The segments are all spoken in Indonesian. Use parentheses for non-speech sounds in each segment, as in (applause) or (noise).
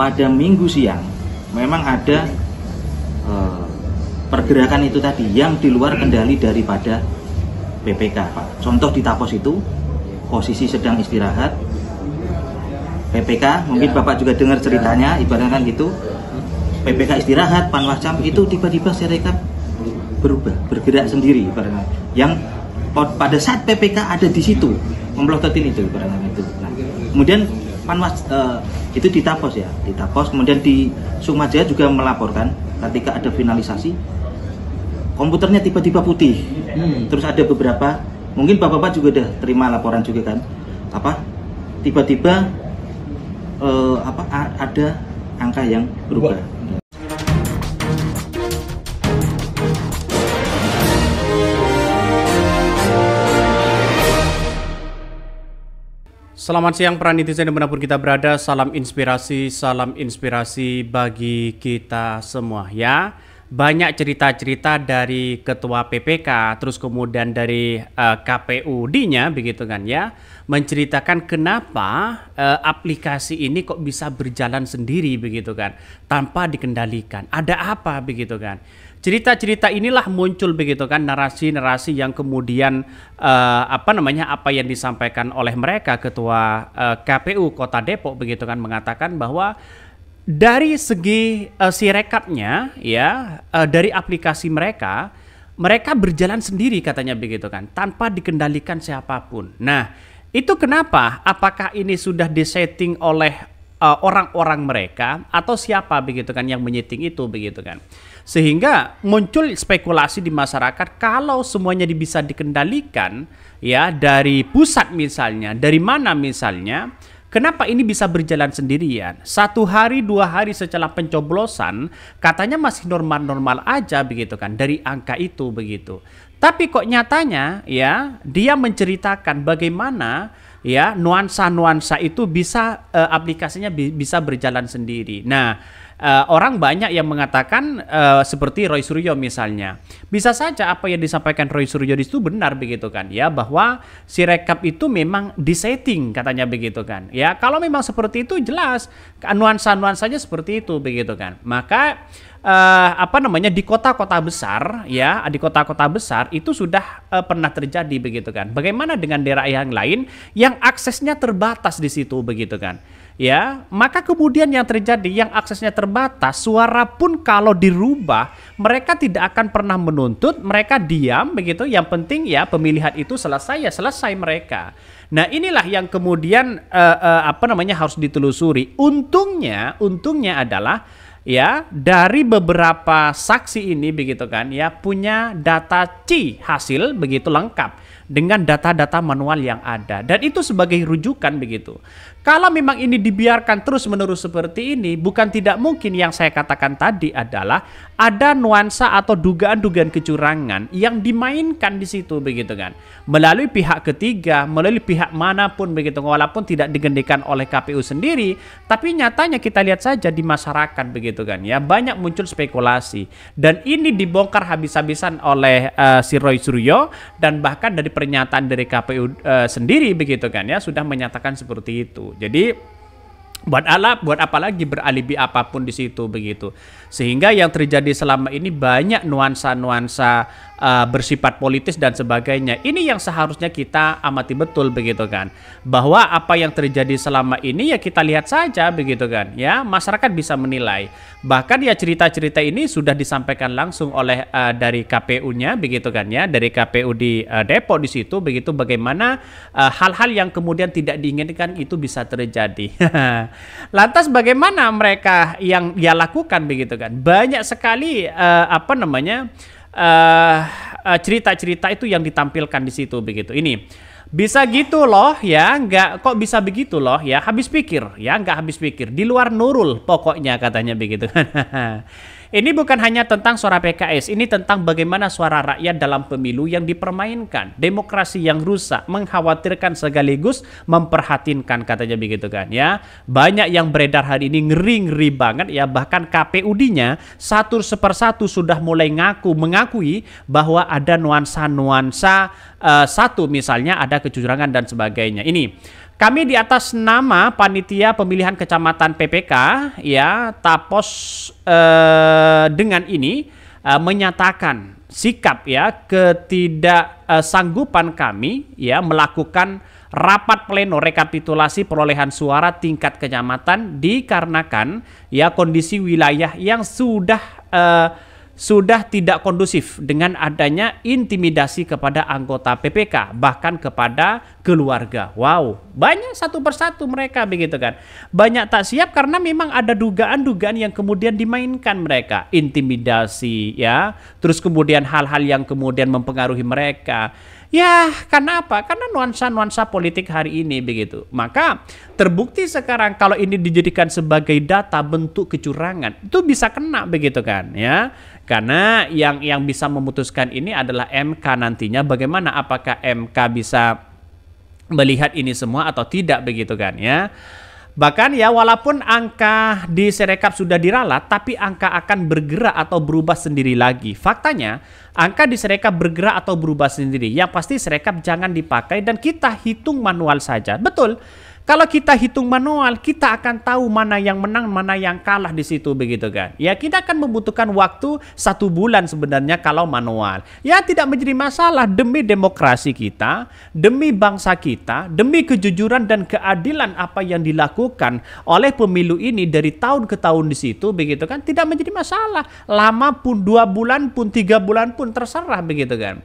pada minggu siang memang ada eh, pergerakan itu tadi yang di luar kendali daripada PPK Pak. Contoh di Tapos itu posisi sedang istirahat PPK, mungkin ya. Bapak juga dengar ya. ceritanya, ibaratnya kan gitu. PPK istirahat, Panwascam itu tiba-tiba serekap berubah, bergerak sendiri ibaratnya. Yang pada saat PPK ada di situ, memblokir itu ibaratnya itu. Nah, kemudian Mas, uh, itu di Tapos ya, di Tapos. Kemudian di Sumajaya juga melaporkan ketika ada finalisasi komputernya tiba-tiba putih. Hmm. Terus ada beberapa, mungkin bapak-bapak juga udah terima laporan juga kan, apa tiba-tiba uh, apa ada angka yang berubah. Selamat siang para netizen pun kita berada, salam inspirasi, salam inspirasi bagi kita semua ya. Banyak cerita-cerita dari Ketua PPK, terus kemudian dari uh, eh, KPUD-nya begitu kan ya, menceritakan kenapa uh, aplikasi ini kok bisa berjalan sendiri begitu kan, tanpa dikendalikan. Ada apa begitu kan? cerita-cerita inilah muncul begitu kan narasi-narasi yang kemudian uh, apa namanya apa yang disampaikan oleh mereka ketua uh, eh, KPU Kota Depok begitu kan mengatakan bahwa dari segi uh, rekapnya ya uh, dari aplikasi mereka mereka berjalan sendiri katanya begitu kan tanpa dikendalikan siapapun. Nah, itu kenapa? Apakah ini sudah disetting oleh Eh, orang-orang uh, mereka atau siapa begitu kan yang menyeting itu begitu kan. Sehingga muncul spekulasi di masyarakat kalau semuanya bisa dikendalikan ya dari pusat misalnya, dari mana misalnya, Kenapa ini bisa berjalan sendirian? Satu hari, dua hari setelah pencoblosan, katanya masih normal-normal aja begitu kan, dari angka itu begitu. Tapi kok nyatanya ya, dia menceritakan bagaimana ya nuansa-nuansa itu bisa uh, aplikasinya bi bisa berjalan sendiri. Nah, uh, orang banyak yang mengatakan uh, seperti Roy Suryo misalnya. Bisa saja apa yang disampaikan Roy Suryo itu benar begitu kan ya bahwa si rekap itu memang disetting katanya begitu kan. Ya, kalau memang seperti itu jelas nuansa-nuansanya seperti itu begitu kan. Maka uh, apa namanya di kota-kota besar ya di kota-kota besar itu sudah uh, pernah terjadi begitu kan bagaimana dengan daerah yang lain yang aksesnya terbatas di situ begitu kan ya maka kemudian yang terjadi yang aksesnya terbatas suara pun kalau dirubah mereka tidak akan pernah menuntut mereka diam begitu yang penting ya pemilihan itu selesai ya selesai mereka Nah inilah yang kemudian uh, uh, apa namanya harus ditelusuri. Untungnya, untungnya adalah ya dari beberapa saksi ini begitu kan ya punya data C hasil begitu lengkap dengan data-data manual yang ada dan itu sebagai rujukan begitu. Kalau memang ini dibiarkan terus-menerus seperti ini, bukan tidak mungkin yang saya katakan tadi adalah ada nuansa atau dugaan-dugaan kecurangan yang dimainkan di situ begitu kan. Melalui pihak ketiga, melalui pihak manapun begitu walaupun tidak digendekan oleh KPU sendiri, tapi nyatanya kita lihat saja di masyarakat begitu kan ya, banyak muncul spekulasi dan ini dibongkar habis-habisan oleh uh, si Roy Suryo dan bahkan dari pernyataan dari KPU uh, eh, sendiri begitu kan ya sudah menyatakan seperti itu. Jadi buat alat, buat apalagi beralibi apapun di situ begitu. Sehingga yang terjadi selama ini banyak nuansa-nuansa uh, bersifat politis dan sebagainya. Ini yang seharusnya kita amati betul begitu kan. Bahwa apa yang terjadi selama ini ya kita lihat saja begitu kan. Ya, masyarakat bisa menilai. Bahkan ya cerita-cerita ini sudah disampaikan langsung oleh uh, dari KPU-nya begitu kan ya, dari KPU di uh, Depok di situ begitu bagaimana hal-hal uh, yang kemudian tidak diinginkan itu bisa terjadi. (laughs) Lantas bagaimana mereka yang dia lakukan begitu kan? Banyak sekali uh, apa namanya? Eh, eh, cerita-cerita uh, uh, itu yang ditampilkan di situ begitu. Ini bisa gitu loh ya, nggak kok bisa begitu loh ya, habis pikir ya, nggak habis pikir di luar nurul pokoknya katanya begitu. (laughs) Ini bukan hanya tentang suara PKS, ini tentang bagaimana suara rakyat dalam pemilu yang dipermainkan. Demokrasi yang rusak, mengkhawatirkan sekaligus memperhatinkan katanya begitu kan ya. Banyak yang beredar hari ini ngeri-ngeri banget ya bahkan KPUD-nya satu persatu sudah mulai ngaku mengakui bahwa ada nuansa-nuansa uh, satu misalnya ada kecurangan dan sebagainya. Ini kami di atas nama panitia pemilihan kecamatan PPK ya Tapos eh, dengan ini eh, menyatakan sikap ya ketidaksanggupan eh, kami ya melakukan rapat pleno rekapitulasi perolehan suara tingkat kecamatan dikarenakan ya kondisi wilayah yang sudah eh, sudah tidak kondusif dengan adanya intimidasi kepada anggota PPK bahkan kepada keluarga. Wow, banyak satu persatu mereka begitu kan. Banyak tak siap karena memang ada dugaan-dugaan yang kemudian dimainkan mereka, intimidasi ya, terus kemudian hal-hal yang kemudian mempengaruhi mereka. Ya, karena apa? Karena nuansa-nuansa politik hari ini begitu. Maka terbukti sekarang kalau ini dijadikan sebagai data bentuk kecurangan, itu bisa kena begitu kan, ya. Karena yang yang bisa memutuskan ini adalah MK nantinya bagaimana apakah MK bisa melihat ini semua atau tidak begitu kan ya. Bahkan ya walaupun angka di Serekap sudah diralat tapi angka akan bergerak atau berubah sendiri lagi. Faktanya angka di Serekap bergerak atau berubah sendiri. Yang pasti Serekap jangan dipakai dan kita hitung manual saja. Betul. Kalau kita hitung manual, kita akan tahu mana yang menang, mana yang kalah di situ begitu kan. Ya kita akan membutuhkan waktu satu bulan sebenarnya kalau manual. Ya tidak menjadi masalah demi demokrasi kita, demi bangsa kita, demi kejujuran dan keadilan apa yang dilakukan oleh pemilu ini dari tahun ke tahun di situ begitu kan. Tidak menjadi masalah. Lama pun dua bulan pun tiga bulan pun terserah begitu kan.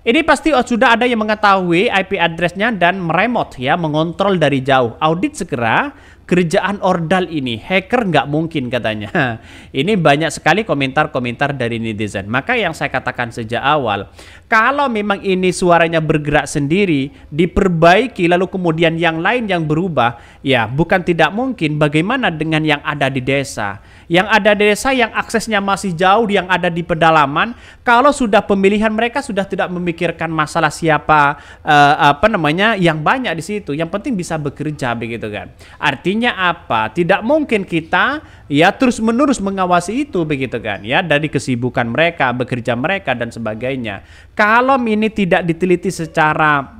Ini pasti sudah ada yang mengetahui IP addressnya dan meremot ya, mengontrol dari jauh. Audit segera kerjaan ordal ini hacker nggak mungkin katanya (laughs) ini banyak sekali komentar-komentar dari netizen maka yang saya katakan sejak awal kalau memang ini suaranya bergerak sendiri diperbaiki lalu kemudian yang lain yang berubah ya bukan tidak mungkin bagaimana dengan yang ada di desa yang ada di desa yang aksesnya masih jauh yang ada di pedalaman kalau sudah pemilihan mereka sudah tidak memikirkan masalah siapa eh, apa namanya yang banyak di situ yang penting bisa bekerja begitu kan artinya Artinya apa? Tidak mungkin kita ya terus-menerus mengawasi itu begitu kan ya dari kesibukan mereka, bekerja mereka dan sebagainya. Kalau ini tidak diteliti secara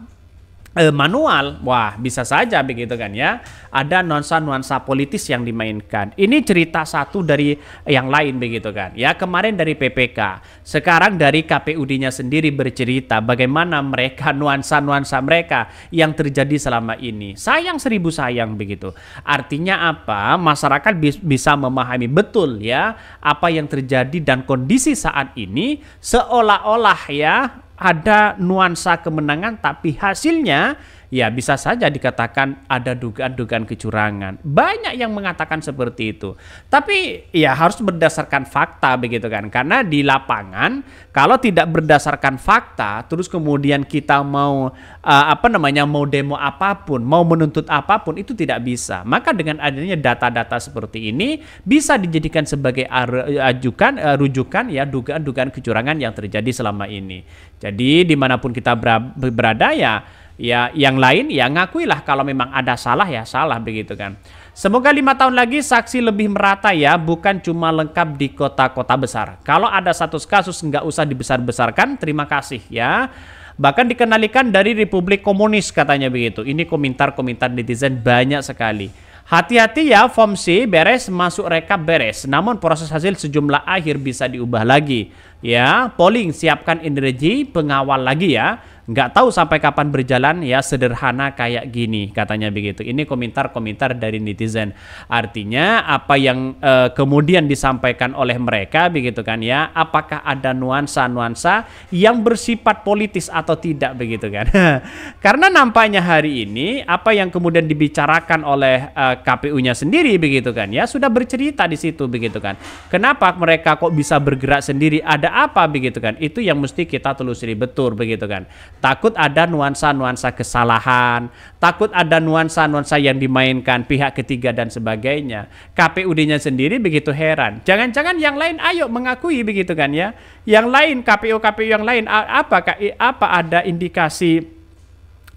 Eh, manual, wah bisa saja begitu kan ya. Ada nuansa-nuansa politis yang dimainkan. Ini cerita satu dari yang lain begitu kan. Ya kemarin dari PPK, sekarang dari KPUD-nya sendiri bercerita bagaimana mereka (laughs) nuansa-nuansa mereka yang terjadi selama ini. Sayang seribu sayang begitu. Artinya apa? Masyarakat bisa memahami betul ya apa yang terjadi dan kondisi saat ini seolah-olah ya ada nuansa kemenangan tapi hasilnya ya bisa saja dikatakan ada dugaan-dugaan kecurangan. Banyak yang mengatakan seperti itu. Tapi ya harus berdasarkan fakta begitu kan. Karena di lapangan kalau tidak berdasarkan fakta terus kemudian kita mau uh, apa namanya mau demo apapun, mau menuntut apapun itu tidak bisa. Maka dengan adanya data-data seperti ini bisa dijadikan sebagai eh, ajukan uh, rujukan ya dugaan-dugaan kecurangan yang terjadi selama ini. Jadi dimanapun kita berada ya Ya, yang lain ya ngakuilah kalau memang ada salah ya salah begitu kan. Semoga lima tahun lagi saksi lebih merata ya, bukan cuma lengkap di kota-kota besar. Kalau ada satu kasus nggak usah dibesar-besarkan, terima kasih ya. Bahkan dikenalikan dari Republik Komunis katanya begitu. Ini komentar-komentar netizen banyak sekali. Hati-hati ya, form C beres masuk rekap beres. Namun proses hasil sejumlah akhir bisa diubah lagi. Ya, polling siapkan energi pengawal lagi ya nggak tahu sampai kapan berjalan ya sederhana kayak gini katanya begitu. Ini komentar-komentar dari netizen. Artinya apa yang eh, kemudian disampaikan oleh mereka begitu kan ya, apakah ada nuansa-nuansa yang bersifat politis atau tidak begitu kan. (laughs) Karena nampaknya hari ini apa yang kemudian dibicarakan oleh eh, KPU-nya sendiri begitu kan ya, sudah bercerita di situ begitu kan. Kenapa mereka kok bisa bergerak sendiri? Ada apa begitu kan? Itu yang mesti kita telusuri betul begitu kan takut ada nuansa-nuansa kesalahan, takut ada nuansa-nuansa yang dimainkan pihak ketiga dan sebagainya. KPUD-nya sendiri begitu heran. Jangan-jangan yang lain ayo mengakui begitu kan ya. Yang lain KPU-KPU yang lain apa apa ada indikasi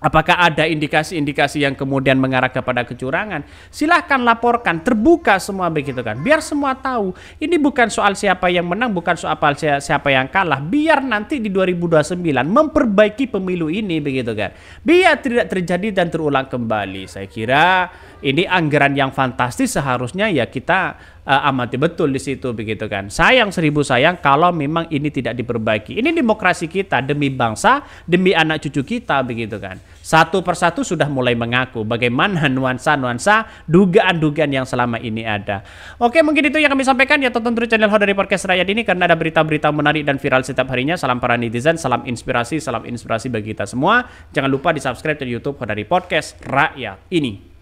Apakah ada indikasi-indikasi yang kemudian mengarah kepada kecurangan? Silahkan laporkan, terbuka semua begitu kan. Biar semua tahu, ini bukan soal siapa yang menang, bukan soal siapa yang kalah. Biar nanti di 2029 memperbaiki pemilu ini begitu kan. Biar tidak terjadi dan terulang kembali. Saya kira ini anggaran yang fantastis seharusnya ya kita uh, amati betul di situ begitu kan. Sayang seribu sayang kalau memang ini tidak diperbaiki. Ini demokrasi kita demi bangsa, demi anak cucu kita begitu kan. Satu persatu sudah mulai mengaku bagaimana (laughs) nuansa-nuansa dugaan-dugaan yang selama ini ada. Oke, mungkin itu yang kami sampaikan ya tonton terus channel Ho dari Podcast Rakyat ini karena ada berita-berita menarik dan viral setiap harinya. Salam para netizen, salam inspirasi, salam inspirasi bagi kita semua. Jangan lupa di-subscribe di YouTube Ho dari Podcast Rakyat ini.